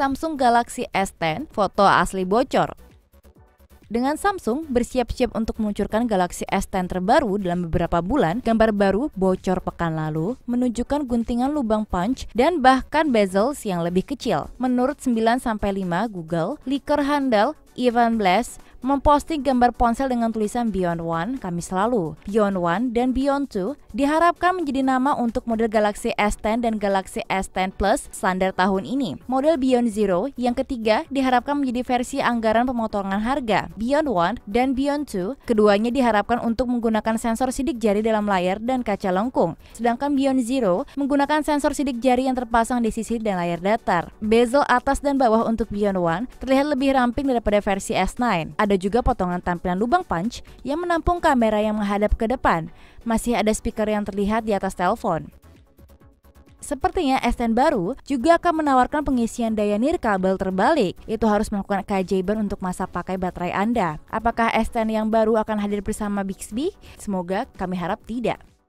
Samsung Galaxy S10 foto asli bocor. Dengan Samsung bersiap-siap untuk meluncurkan Galaxy S10 terbaru dalam beberapa bulan, gambar baru bocor pekan lalu menunjukkan guntingan lubang punch dan bahkan bezels yang lebih kecil. Menurut 9-5 Google, leaker handal Ivan Bless memposting gambar ponsel dengan tulisan Beyond One Kamis lalu. Beyond One dan Beyond Two diharapkan menjadi nama untuk model Galaxy S10 dan Galaxy S10 Plus standar tahun ini. Model Beyond Zero yang ketiga diharapkan menjadi versi anggaran pemotongan harga. Beyond One dan Beyond Two keduanya diharapkan untuk menggunakan sensor sidik jari dalam layar dan kaca lengkung. Sedangkan Beyond Zero menggunakan sensor sidik jari yang terpasang di sisi dan layar datar. Bezel atas dan bawah untuk Beyond One terlihat lebih ramping daripada versi S9. Ada juga potongan tampilan lubang punch yang menampung kamera yang menghadap ke depan. Masih ada speaker yang terlihat di atas telepon. Sepertinya S10 baru juga akan menawarkan pengisian daya nirkabel terbalik. Itu harus melakukan keajaiban untuk masa pakai baterai Anda. Apakah S10 yang baru akan hadir bersama Bixby? Semoga kami harap tidak.